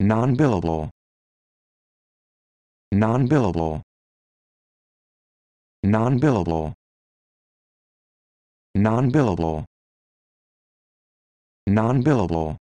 non-billable non-billable non-billable non-billable non-billable